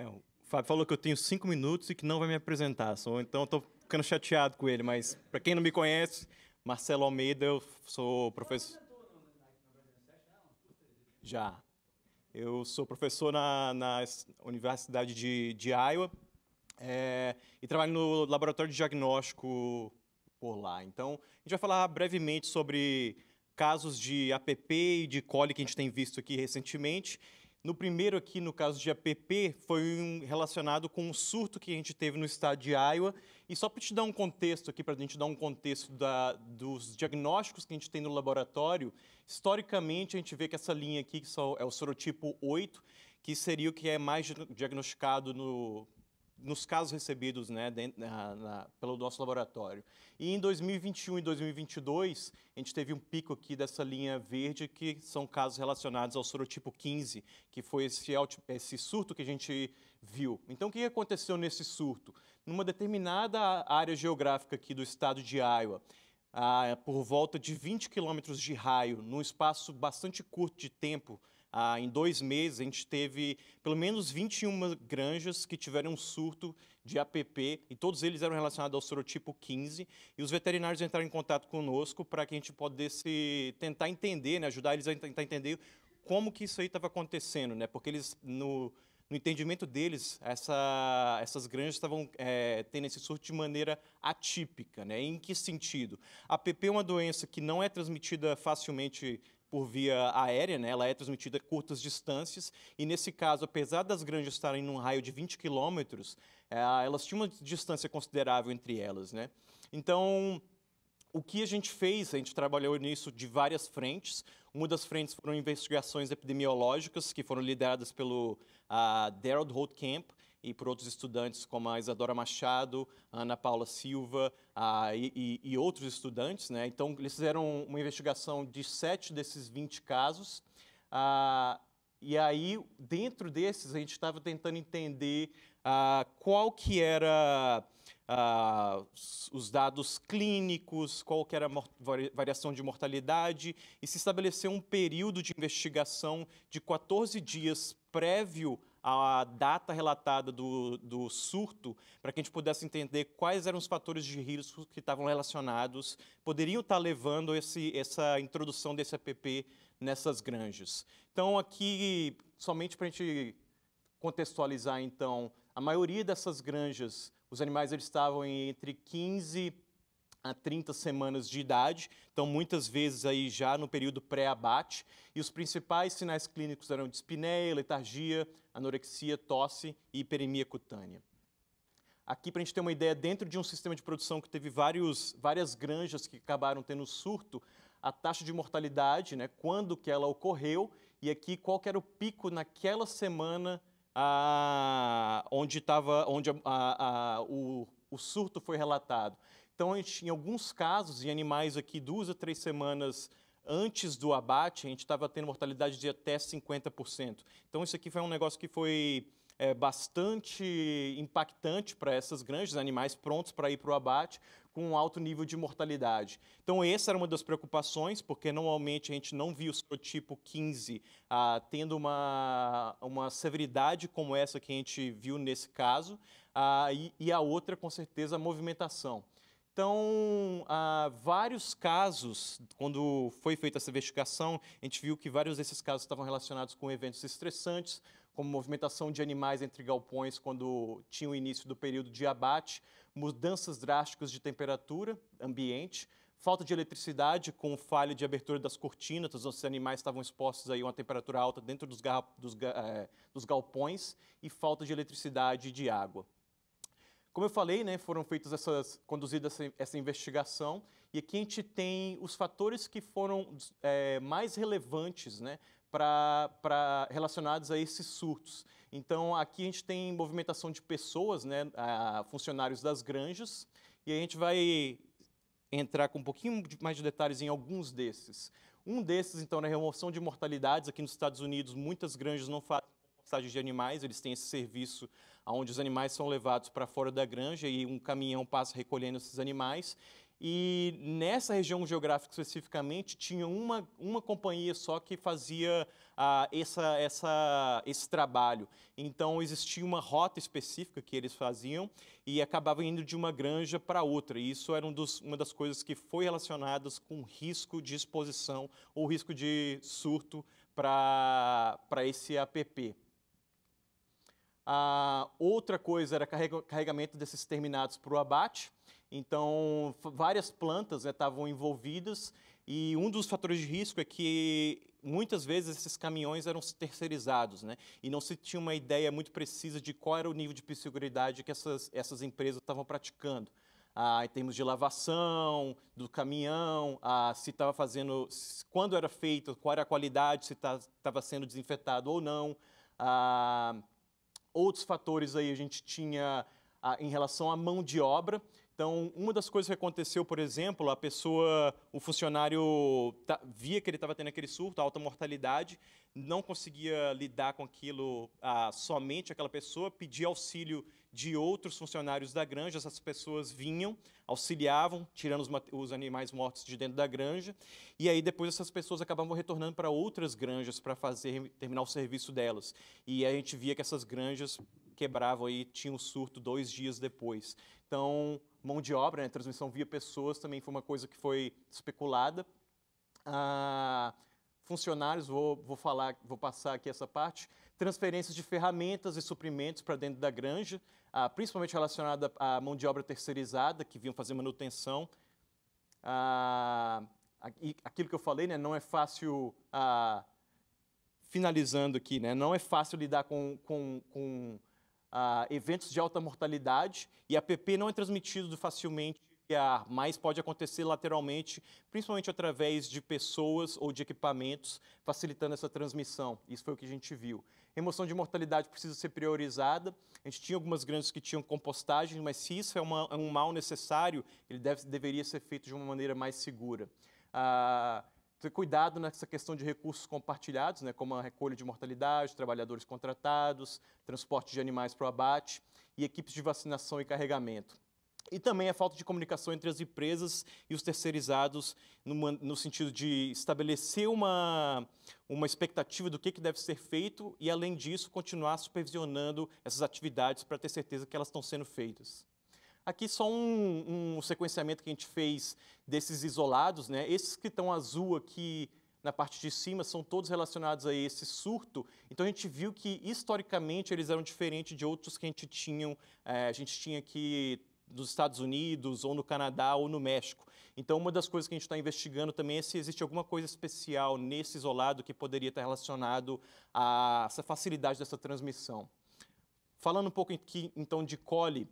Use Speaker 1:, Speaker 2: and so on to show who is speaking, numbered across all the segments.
Speaker 1: É, o Fábio falou que eu tenho cinco minutos e que não vai me apresentar. então, estou ficando chateado com ele. Mas, para quem não me conhece, Marcelo Almeida, eu sou professor... Já. Eu sou professor na, na Universidade de, de Iowa é, e trabalho no laboratório de diagnóstico por lá. Então, a gente vai falar brevemente sobre casos de APP e de cólica que a gente tem visto aqui recentemente no primeiro aqui, no caso de APP, foi um relacionado com um surto que a gente teve no estado de Iowa. E só para te dar um contexto aqui, para a gente dar um contexto da, dos diagnósticos que a gente tem no laboratório, historicamente a gente vê que essa linha aqui, que é o sorotipo 8, que seria o que é mais diagnosticado no, nos casos recebidos né, dentro, na, na, pelo nosso laboratório. E em 2021 e 2022, a gente teve um pico aqui dessa linha verde, que são casos relacionados ao sorotipo 15, que foi esse, esse surto que a gente viu. Então, o que aconteceu nesse surto? Numa determinada área geográfica aqui do estado de Iowa, a, por volta de 20 quilômetros de raio, num espaço bastante curto de tempo, ah, em dois meses, a gente teve pelo menos 21 granjas que tiveram um surto de APP e todos eles eram relacionados ao sorotipo 15. E os veterinários entraram em contato conosco para que a gente pudesse tentar entender, né, ajudar eles a tentar entender como que isso aí estava acontecendo, né? Porque eles, no, no entendimento deles, essa, essas granjas estavam é, tendo esse surto de maneira atípica, né? Em que sentido? A é uma doença que não é transmitida facilmente por via aérea, né? ela é transmitida a curtas distâncias, e nesse caso, apesar das granjas estarem num raio de 20 quilômetros, eh, elas tinham uma distância considerável entre elas. Né? Então, o que a gente fez, a gente trabalhou nisso de várias frentes. Uma das frentes foram investigações epidemiológicas, que foram lideradas pelo uh, ah, Holt Holtkamp, e por outros estudantes como a Isadora Machado, a Ana Paula Silva a, e, e, outros estudantes. Né? Então, eles fizeram uma investigação de sete desses 20 casos. Ah, e aí, dentro desses, a gente estava tentando entender ah, qual que era ah, os dados clínicos, qual que era a variação de mortalidade, e se estabeleceu um período de investigação de 14 dias prévio a data relatada do, do surto, para que a gente pudesse entender quais eram os fatores de risco que estavam relacionados, poderiam estar tá levando esse, essa introdução desse app nessas granjas. Então, aqui, somente para a gente contextualizar, então, a maioria dessas granjas, os animais eles estavam entre 15 a 30 semanas de idade, então muitas vezes aí já no período pré-abate, e os principais sinais clínicos eram dispneia, letargia, anorexia, tosse e hiperemia cutânea. Aqui, para a gente ter uma ideia, dentro de um sistema de produção que teve vários, várias granjas que acabaram tendo surto, a taxa de mortalidade, né, quando que ela ocorreu, e aqui qual era o pico naquela semana a onde, tava, onde a, a, a, o, o surto foi relatado. Então, a gente, em alguns casos, em animais aqui, duas a três semanas antes do abate, a gente estava tendo mortalidade de até 50%. Então, isso aqui foi um negócio que foi é, bastante impactante para essas granjas, animais prontos para ir para o abate, com um alto nível de mortalidade. Então, essa era uma das preocupações, porque normalmente a gente não via o serotipo 15 ah, tendo uma, uma severidade como essa que a gente viu nesse caso, ah, e, e a outra, com certeza, a movimentação. Então, há vários casos, quando foi feita essa investigação, a gente viu que vários desses casos estavam relacionados com eventos estressantes, como movimentação de animais entre galpões quando tinha o início do período de abate, mudanças drásticas de temperatura ambiente, falta de eletricidade com falha de abertura das cortinas, os animais estavam expostos a uma temperatura alta dentro dos, dos, é, dos galpões e falta de eletricidade e de água. Como eu falei, né, foram feitas essas, conduzida essa, essa, investigação e aqui a gente tem os fatores que foram é, mais relevantes, né, para relacionados a esses surtos. Então aqui a gente tem movimentação de pessoas, né, a funcionários das granjas e a gente vai entrar com um pouquinho mais de detalhes em alguns desses. Um desses, então, é a remoção de mortalidades. Aqui nos Estados Unidos, muitas granjas não fazem estágios de animais, eles têm esse serviço onde os animais são levados para fora da granja e um caminhão passa recolhendo esses animais. E nessa região geográfica especificamente, tinha uma, uma companhia só que fazia ah, essa, essa, esse trabalho. Então, existia uma rota específica que eles faziam e acabava indo de uma granja para outra. E isso era um dos, uma das coisas que foi relacionadas com risco de exposição ou risco de surto para esse APP. A outra coisa era carregamento desses terminados para o abate. Então, várias plantas né, estavam envolvidas e um dos fatores de risco é que muitas vezes esses caminhões eram terceirizados, né? E não se tinha uma ideia muito precisa de qual era o nível de segurança que essas, essas empresas estavam praticando. Ah, em termos de lavação do caminhão, ah, se estava fazendo, quando era feito, qual era a qualidade, se estava sendo desinfetado ou não. Ah, Outros fatores aí a gente tinha ah, em relação à mão de obra. Então, uma das coisas que aconteceu, por exemplo, a pessoa, o funcionário via que ele estava tendo aquele surto, alta mortalidade, não conseguia lidar com aquilo ah, somente aquela pessoa, pedia auxílio de outros funcionários da granja, essas pessoas vinham, auxiliavam, tirando os, os animais mortos de dentro da granja, e aí depois essas pessoas acabavam retornando para outras granjas para fazer terminar o serviço delas. E a gente via que essas granjas quebravam e tinham um surto dois dias depois. Então, mão de obra, né? transmissão via pessoas também foi uma coisa que foi especulada. Ah, funcionários, vou, vou falar, vou passar aqui essa parte. Transferências de ferramentas e suprimentos para dentro da granja, ah, principalmente relacionada à mão de obra terceirizada, que vinham fazer manutenção. Ah, aquilo que eu falei, né, não é fácil, ah, finalizando aqui, né, não é fácil lidar com, com, com eventos de alta mortalidade e a PP não é transmitido facilmente via mas pode acontecer lateralmente, principalmente através de pessoas ou de equipamentos, facilitando essa transmissão. Isso foi o que a gente viu. Remoção de mortalidade precisa ser priorizada. A gente tinha algumas grandes que tinham compostagem, mas se isso é, uma, é um mal necessário, ele deve, deveria ser feito de uma maneira mais segura. uh ter cuidado nessa questão de recursos compartilhados, né, como a recolha de mortalidade, trabalhadores contratados, transporte de animais para o abate e equipes de vacinação e carregamento. E também a falta de comunicação entre as empresas e os terceirizados, numa, no sentido de estabelecer uma, uma expectativa do que, que deve ser feito e, além disso, continuar supervisionando essas atividades para ter certeza que elas estão sendo feitas. Aqui só um, um, sequenciamento que a gente fez desses isolados, né? Esses que estão azul aqui na parte de cima são todos relacionados a esse surto. Então a gente viu que historicamente eles eram diferentes de outros que a gente tinha, é, eh, a gente tinha aqui nos Estados Unidos, ou no Canadá, ou no México. Então, uma das coisas que a gente está investigando também é se existe alguma coisa especial nesse isolado que poderia estar relacionado a essa facilidade dessa transmissão. Falando um pouco aqui, então, de coli,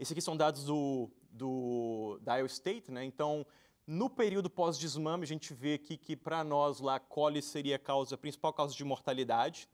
Speaker 1: esse aqui são dados do, do, da Iowa State, né? Então, no período pós-desmame, a gente vê aqui que para nós lá, cole seria a, causa, a principal causa de mortalidade.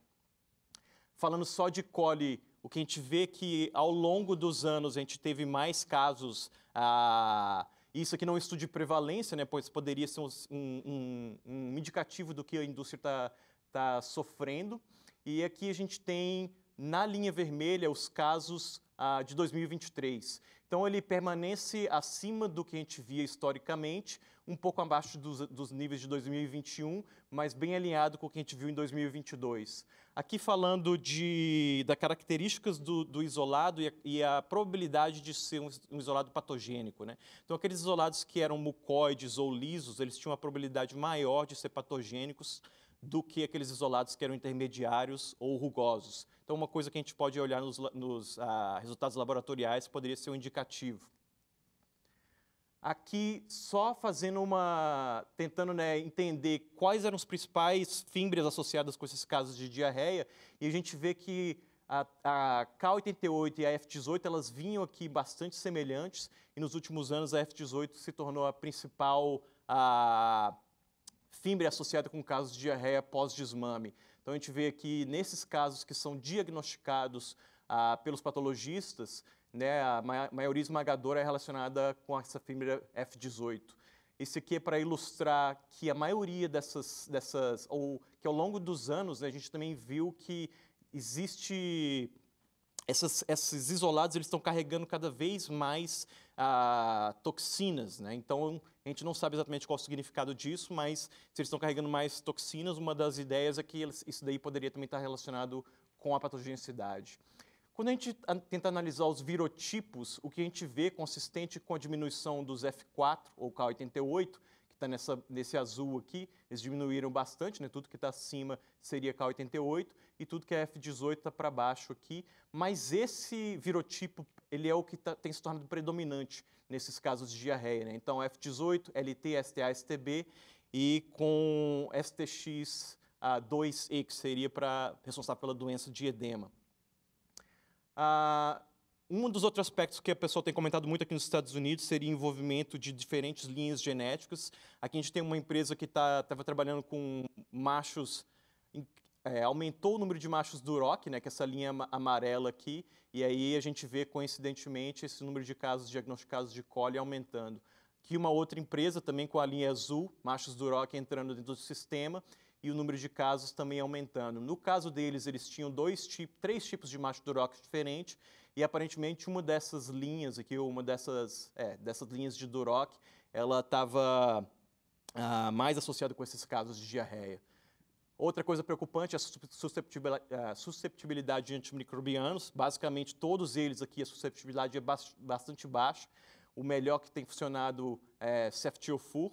Speaker 1: Falando só de cole, o que a gente vê é que ao longo dos anos a gente teve mais casos. Ah, isso aqui não é um estudo de prevalência, né? Pois poderia ser um, um, um indicativo do que a indústria está tá sofrendo. E aqui a gente tem na linha vermelha os casos de 2023. Então, ele permanece acima do que a gente via historicamente, um pouco abaixo dos, dos níveis de 2021, mas bem alinhado com o que a gente viu em 2022. Aqui falando de, da características do, do isolado e a, e a, probabilidade de ser um, um isolado patogênico. Né? Então, aqueles isolados que eram mucoides ou lisos, eles tinham uma probabilidade maior de ser patogênicos do que aqueles isolados que eram intermediários ou rugosos. Então, uma coisa que a gente pode olhar nos, nos ah, resultados laboratoriais poderia ser um indicativo. Aqui, só fazendo uma. tentando né, entender quais eram os principais fímbrias associadas com esses casos de diarreia, e a gente vê que a, a K88 e a F18 elas vinham aqui bastante semelhantes, e nos últimos anos a F18 se tornou a principal. A, ah, fimbre associada com casos de diarreia pós-desmame. Então, a gente vê que nesses casos que são diagnosticados ah, pelos patologistas, né, a maioria esmagadora é relacionada com essa fimbre F18. Esse aqui é para ilustrar que a maioria dessas, dessas, ou que ao longo dos anos, né, a gente também viu que existe essas, esses isolados eles estão carregando cada vez mais ah, toxinas, né? Então a gente não sabe exatamente qual o significado disso, mas se eles estão carregando mais toxinas, uma das ideias é que isso daí poderia também estar relacionado com a patogenicidade. Quando a gente tenta analisar os virotipos, o que a gente vê consistente com a diminuição dos F4 ou K88, que está nesse azul aqui, eles diminuíram bastante, né? tudo que está acima seria K88 e tudo que é F18 está para baixo aqui. Mas esse virotipo ele é o que tá, tem se tornado predominante nesses casos de diarreia. Né? Então, F18, LT, STA, STB e com STX2E, que seria para responsável pela doença de edema. Ah, um dos outros aspectos que a pessoa tem comentado muito aqui nos Estados Unidos seria envolvimento de diferentes linhas genéticas. Aqui a gente tem uma empresa que estava tá, trabalhando com machos é, aumentou o número de machos duroc, né, que é essa linha amarela aqui, e aí a gente vê, coincidentemente, esse número de casos diagnosticados de cólera aumentando. Que uma outra empresa, também com a linha azul, machos duroc entrando dentro do sistema, e o número de casos também aumentando. No caso deles, eles tinham dois tipos, três tipos de macho duroc diferentes, e aparentemente uma dessas linhas aqui, uma dessas, é, dessas linhas de duroc, ela estava ah, mais associada com esses casos de diarreia. Outra coisa preocupante é a é, susceptibilidade de antimicrobianos. Basicamente, todos eles aqui, a susceptibilidade é bastante baixa. O melhor que tem funcionado é ceftiofur.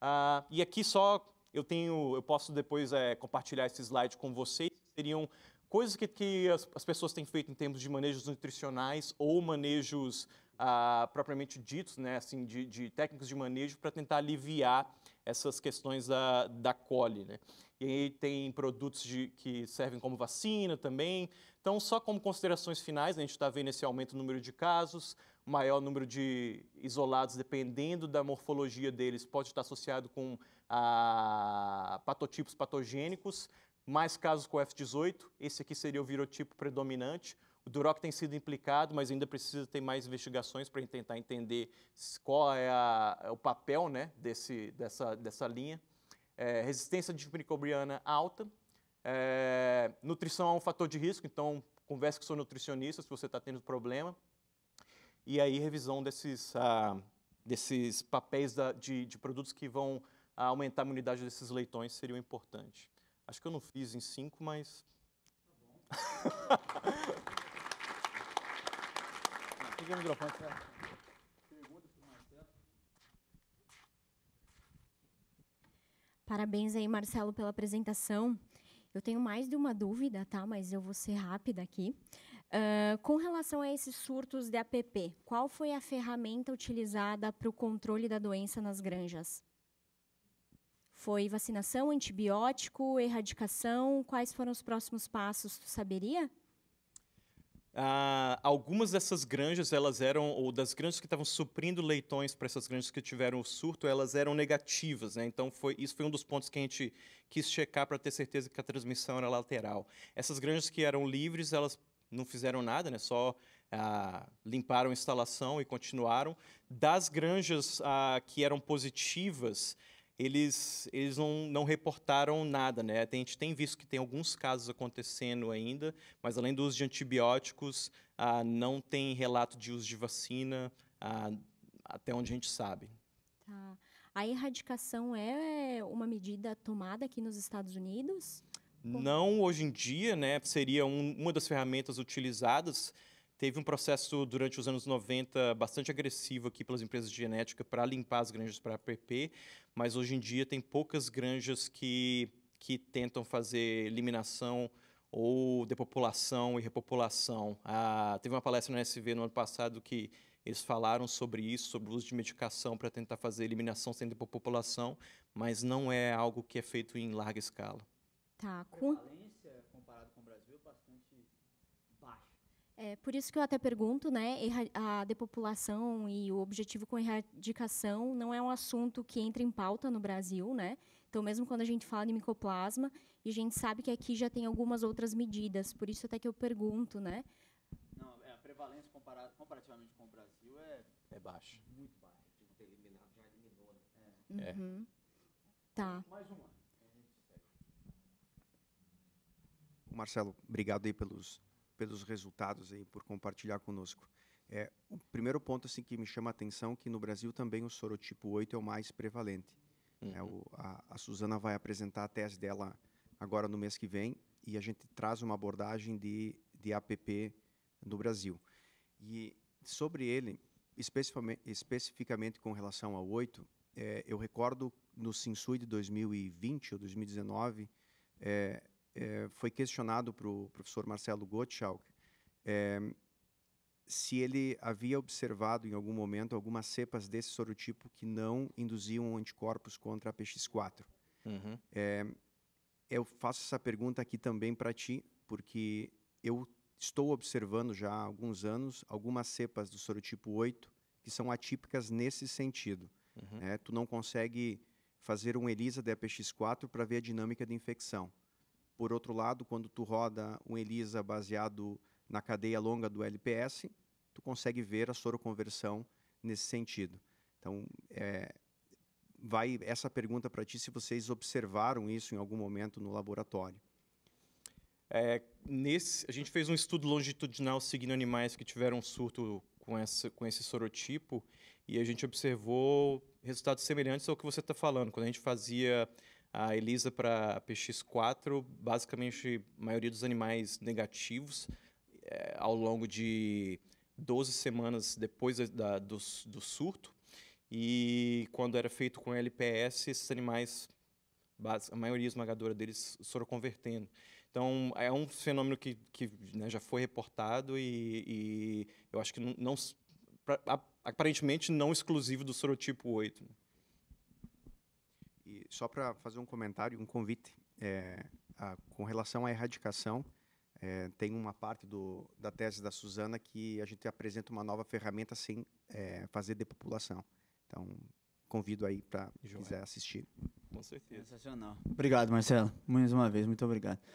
Speaker 1: Ah, e aqui só eu tenho, eu posso depois é, compartilhar esse slide com vocês. Seriam coisas que, que as, as, pessoas têm feito em termos de manejos nutricionais ou manejos ah, propriamente ditos, né, assim, de, de técnicas de manejo para tentar aliviar essas questões da, da coli, né? E aí tem produtos de, que servem como vacina também. Então, só como considerações finais, né, a gente está vendo esse aumento no número de casos, maior número de isolados, dependendo da morfologia deles, pode estar associado com a, ah, patotipos patogênicos, mais casos com F18, esse aqui seria o virotipo predominante, o Duroc tem sido implicado, mas ainda precisa ter mais investigações para tentar entender qual é, a, é o papel né, desse, dessa, dessa linha. É, resistência antimicrobiana alta. É, nutrição é um fator de risco, então converse com seu nutricionista se você está tendo problema. E aí, revisão desses, ah, desses papéis da, de, de produtos que vão aumentar a imunidade desses leitões seria importante. Acho que eu não fiz em cinco, mas.
Speaker 2: Tá bom. aqui o microfone. Pergunta tá? para o Marcelo.
Speaker 3: Parabéns aí, Marcelo, pela apresentação. Eu tenho mais de uma dúvida, tá? Mas eu vou ser rápida aqui. Uh, com relação a esses surtos de APP, qual foi a ferramenta utilizada para o controle da doença nas granjas? Foi vacinação, antibiótico, erradicação? Quais foram os próximos passos? Tu saberia?
Speaker 1: ah, algumas dessas granjas, elas eram, ou das granjas que estavam suprindo leitões para essas granjas que tiveram o surto, elas eram negativas, né? Então, foi, isso foi um dos pontos que a gente quis checar para ter certeza que a transmissão era lateral. Essas granjas que eram livres, elas não fizeram nada, né? Só ah, limparam a instalação e continuaram. Das granjas ah, que eram positivas, eles, eles não, não reportaram nada, né? A gente tem visto que tem alguns casos acontecendo ainda, mas além do uso de antibióticos, ah, não tem relato de uso de vacina, ah, até onde a gente sabe.
Speaker 3: Tá. A erradicação é, é uma medida tomada aqui nos Estados Unidos?
Speaker 1: Não hoje em dia, né? Seria um, uma das ferramentas utilizadas, teve um processo durante os anos 90 bastante agressivo aqui pelas empresas de genética para limpar as granjas para APP, mas hoje em dia tem poucas granjas que, que tentam fazer eliminação ou depopulação e repopulação. Ah, teve uma palestra na SV no ano passado que eles falaram sobre isso, sobre o uso de medicação para tentar fazer eliminação sem depopulação, mas não é algo que é feito em larga escala.
Speaker 3: Tá, com... É, por isso que eu até pergunto, né, a depopulação e o objetivo com erradicação não é um assunto que entra em pauta no Brasil, né? Então, mesmo quando a gente fala de micoplasma, e a gente sabe que aqui já tem algumas outras medidas, por isso até que eu pergunto, né?
Speaker 1: Não, é, a prevalência comparativamente com o Brasil é, é baixa. Muito baixa. Tipo, eliminado já eliminou, né? É. é. Uhum.
Speaker 3: Tá. Então, mais uma. É,
Speaker 2: Marcelo, obrigado aí pelos pelos resultados aí, por compartilhar conosco. É, o primeiro ponto assim que me chama a atenção é que no Brasil também o sorotipo 8 é o mais prevalente. Uhum. É, o, a, a Suzana vai apresentar a tese dela agora no mês que vem e a gente traz uma abordagem de, de APP no Brasil. E sobre ele, especificamente, especificamente com relação ao 8, é, eu recordo no Sinsui de 2020 ou 2019, é, é, foi questionado para o professor Marcelo Gottschalk é, se ele havia observado em algum momento algumas cepas desse sorotipo que não induziam anticorpos contra a PX4. Uhum. É, eu faço essa pergunta aqui também para ti, porque eu estou observando já há alguns anos algumas cepas do sorotipo 8 que são atípicas nesse sentido. Uhum. É, tu não consegue fazer um ELISA da px 4 para ver a dinâmica de infecção. Por outro lado, quando tu roda um ELISA baseado na cadeia longa do LPS, tu consegue ver a soroconversão nesse sentido. Então, é, vai essa pergunta para ti se vocês observaram isso em algum momento no laboratório.
Speaker 1: É, nesse, a gente fez um estudo longitudinal seguindo animais que tiveram um surto com, essa, com esse sorotipo e a gente observou resultados semelhantes ao que você está falando. Quando a gente fazia a ELISA para a PX4, basicamente a maioria dos animais negativos, é, ao longo de 12 semanas depois da, do, do surto. E quando era feito com LPS, esses animais a maioria esmagadora deles soroconvertendo. Então, é um fenômeno que, que né, já foi reportado e, e, eu acho que não, não pra, aparentemente
Speaker 2: não exclusivo do sorotipo 8. E só para fazer um comentário, um convite é, a, com relação à erradicação, é, tem uma parte do, da tese da Suzana que a gente apresenta uma nova ferramenta sem é, fazer depopulação. Então, convido aí para quiser assistir. Com certeza. Sensacional. Obrigado, Marcelo. Mais uma vez, muito obrigado.